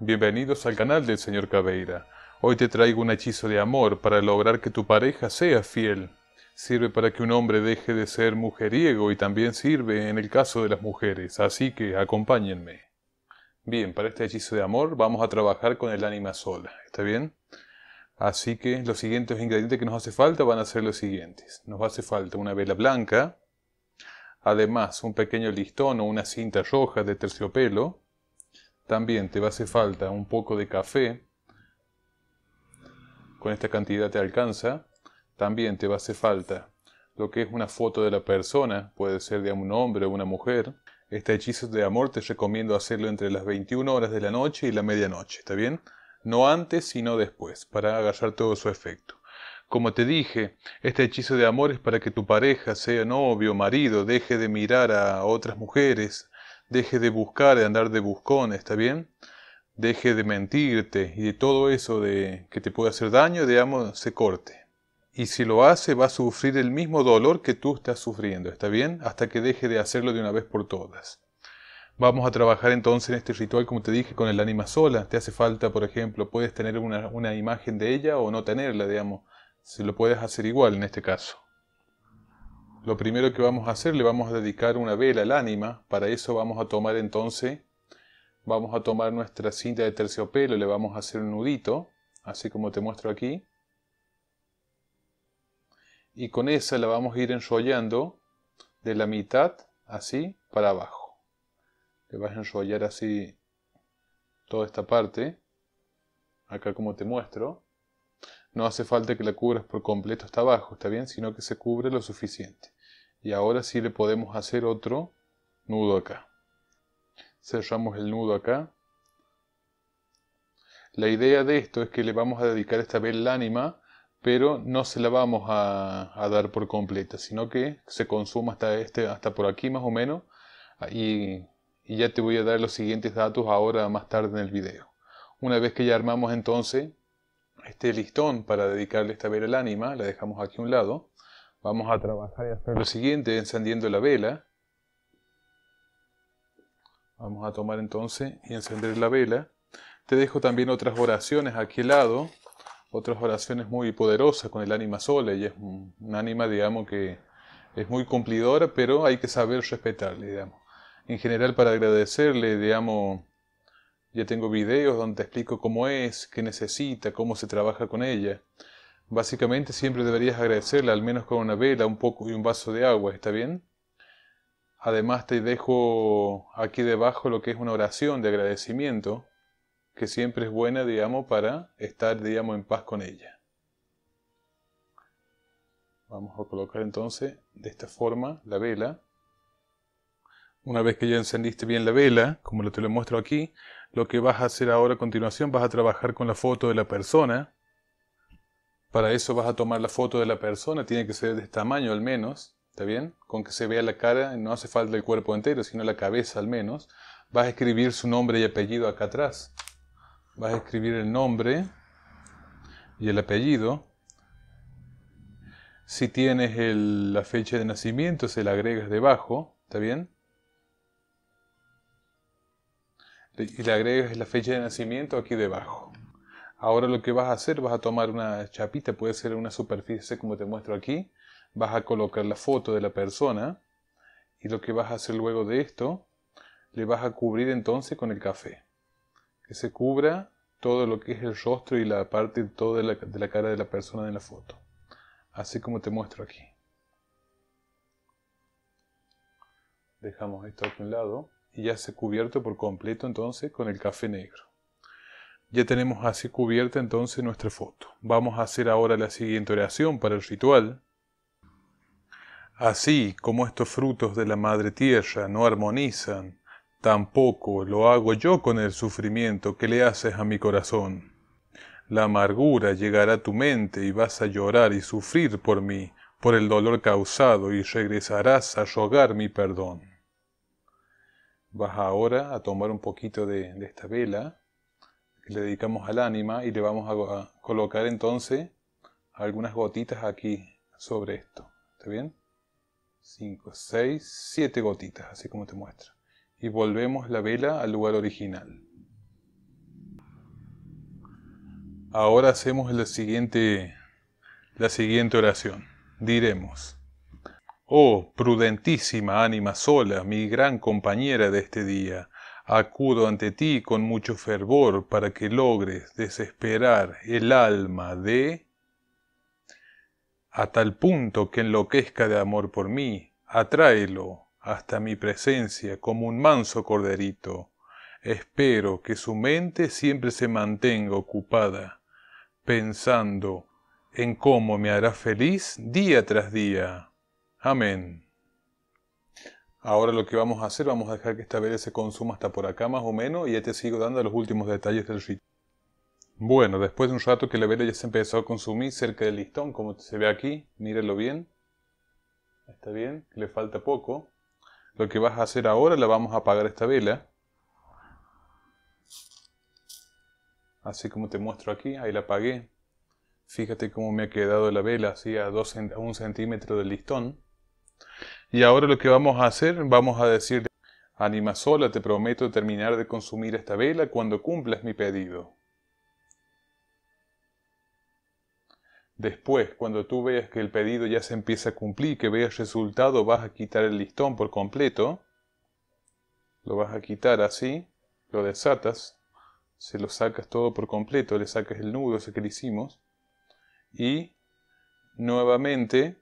Bienvenidos al canal del señor Cabeira. Hoy te traigo un hechizo de amor para lograr que tu pareja sea fiel. Sirve para que un hombre deje de ser mujeriego y también sirve en el caso de las mujeres, así que acompáñenme. Bien, para este hechizo de amor vamos a trabajar con el ánima sola, ¿está bien? Así que los siguientes ingredientes que nos hace falta van a ser los siguientes. Nos hace falta una vela blanca, además un pequeño listón o una cinta roja de terciopelo, también te va a hacer falta un poco de café. Con esta cantidad te alcanza. También te va a hacer falta lo que es una foto de la persona, puede ser de un hombre o una mujer. Este hechizo de amor te recomiendo hacerlo entre las 21 horas de la noche y la medianoche, ¿está bien? No antes, sino después, para agarrar todo su efecto. Como te dije, este hechizo de amor es para que tu pareja, sea novio, marido, deje de mirar a otras mujeres, Deje de buscar, de andar de buscón, ¿está bien? Deje de mentirte y de todo eso de que te puede hacer daño, digamos, se corte. Y si lo hace, va a sufrir el mismo dolor que tú estás sufriendo, ¿está bien? Hasta que deje de hacerlo de una vez por todas. Vamos a trabajar entonces en este ritual, como te dije, con el ánima sola. Te hace falta, por ejemplo, puedes tener una, una imagen de ella o no tenerla, digamos. Se lo puedes hacer igual en este caso lo primero que vamos a hacer, le vamos a dedicar una vela al ánima. Para eso vamos a tomar entonces, vamos a tomar nuestra cinta de terciopelo, le vamos a hacer un nudito, así como te muestro aquí. Y con esa la vamos a ir enrollando de la mitad, así, para abajo. Le vas a enrollar así toda esta parte, acá como te muestro. No hace falta que la cubras por completo hasta abajo, ¿está bien? Sino que se cubre lo suficiente. Y ahora sí le podemos hacer otro nudo acá. Cerramos el nudo acá. La idea de esto es que le vamos a dedicar esta vez ánima. pero no se la vamos a, dar por completa, sino que se consuma hasta, este, hasta por aquí más o menos. Y, y ya te voy a dar los siguientes datos ahora más tarde en el video. Una vez que ya armamos entonces este listón para dedicarle esta vela al ánima, la dejamos aquí a un lado. Vamos a trabajar y hacer lo siguiente, encendiendo la vela. Vamos a tomar entonces y encender la vela. Te dejo también otras oraciones aquí al lado, otras oraciones muy poderosas con el ánima sola. Ella es un, un ánima, digamos, que es muy cumplidora, pero hay que saber respetarle, digamos. En general, para agradecerle, digamos, ya tengo videos donde explico cómo es, qué necesita, cómo se trabaja con ella. Básicamente siempre deberías agradecerla, al menos con una vela, un poco y un vaso de agua, ¿está bien? Además te dejo aquí debajo lo que es una oración de agradecimiento, que siempre es buena, digamos, para estar, digamos, en paz con ella. Vamos a colocar entonces de esta forma la vela. Una vez que ya encendiste bien la vela, como te lo muestro aquí, lo que vas a hacer ahora a continuación, vas a trabajar con la foto de la persona. Para eso vas a tomar la foto de la persona, tiene que ser de este tamaño al menos, ¿está bien? Con que se vea la cara, no hace falta el cuerpo entero, sino la cabeza al menos. Vas a escribir su nombre y apellido acá atrás. Vas a escribir el nombre y el apellido. Si tienes la fecha de nacimiento, se la agregas debajo, ¿está bien? y le agregas la fecha de nacimiento aquí debajo. Ahora lo que vas a hacer, vas a tomar una chapita, puede ser una superficie como te muestro aquí, vas a colocar la foto de la persona y lo que vas a hacer luego de esto, le vas a cubrir entonces con el café. Que se cubra todo lo que es el rostro y la parte toda de la, cara de la persona en la foto. Así como te muestro aquí. Dejamos esto aquí a un lado y ya se cubierto por completo entonces con el café negro. Ya tenemos así cubierta entonces nuestra foto. Vamos a hacer ahora la siguiente oración para el ritual. Así como estos frutos de la madre tierra no armonizan, tampoco lo hago yo con el sufrimiento que le haces a mi corazón. La amargura llegará a tu mente y vas a llorar y sufrir por mí, por el dolor causado, y regresarás a rogar mi perdón. Vas ahora a tomar un poquito de, esta vela que le dedicamos al ánima y le vamos a, colocar entonces algunas gotitas aquí sobre esto. ¿Está bien? 5, 6, 7 gotitas, así como te muestro. Y volvemos la vela al lugar original. Ahora hacemos la siguiente, la siguiente oración. Diremos oh prudentísima ánima sola mi gran compañera de este día acudo ante ti con mucho fervor para que logres desesperar el alma de a tal punto que enloquezca de amor por mí atráelo hasta mi presencia como un manso corderito espero que su mente siempre se mantenga ocupada pensando en cómo me hará feliz día tras día Amén. Ahora lo que vamos a hacer, vamos a dejar que esta vela se consuma hasta por acá más o menos y ya te sigo dando los últimos detalles del ritual. Bueno, después de un rato que la vela ya se empezó a consumir cerca del listón, como se ve aquí, míralo bien. Está bien, le falta poco. Lo que vas a hacer ahora, la vamos a apagar esta vela. Así como te muestro aquí, ahí la apagué. Fíjate cómo me ha quedado la vela, así a, un centímetro del listón. Y ahora lo que vamos a hacer, vamos a decirle, Anima sola, te prometo terminar de consumir esta vela cuando cumplas mi pedido. Después, cuando tú veas que el pedido ya se empieza a cumplir, que veas resultado, vas a quitar el listón por completo. Lo vas a quitar así, lo desatas, se lo sacas todo por completo, le sacas el nudo ese que le hicimos. Y nuevamente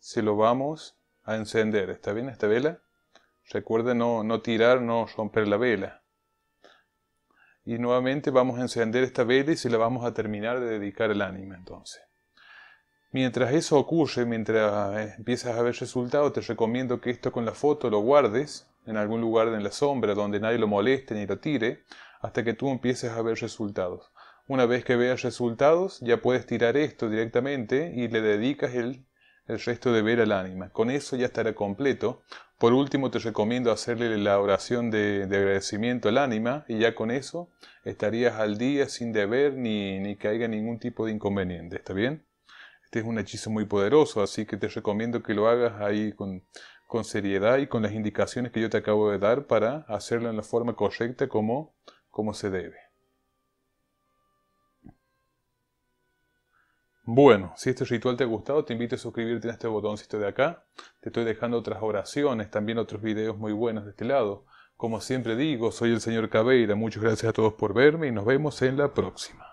se lo vamos a encender. ¿Está bien esta vela? Recuerde no, tirar, no romper la vela. Y nuevamente vamos a encender esta vela y se la vamos a terminar de dedicar al ánima entonces. Mientras eso ocurre, mientras eh, empiezas a ver resultados, te recomiendo que esto con la foto lo guardes en algún lugar en la sombra donde nadie lo moleste ni lo tire, hasta que tú empieces a ver resultados. Una vez que veas resultados, ya puedes tirar esto directamente y le dedicas el el resto de ver al ánima. Con eso ya estará completo. Por último, te recomiendo hacerle la oración de, agradecimiento al ánima y ya con eso estarías al día sin deber ni, ni caiga ningún tipo de inconveniente. ¿Está bien? Este es un hechizo muy poderoso, así que te recomiendo que lo hagas ahí con, con seriedad y con las indicaciones que yo te acabo de dar para hacerlo en la forma correcta como, como se debe. Bueno, si este ritual te ha gustado, te invito a suscribirte a este botoncito de acá. Te estoy dejando otras oraciones, también otros videos muy buenos de este lado. Como siempre digo, soy el señor Cabeira. Muchas gracias a todos por verme y nos vemos en la próxima.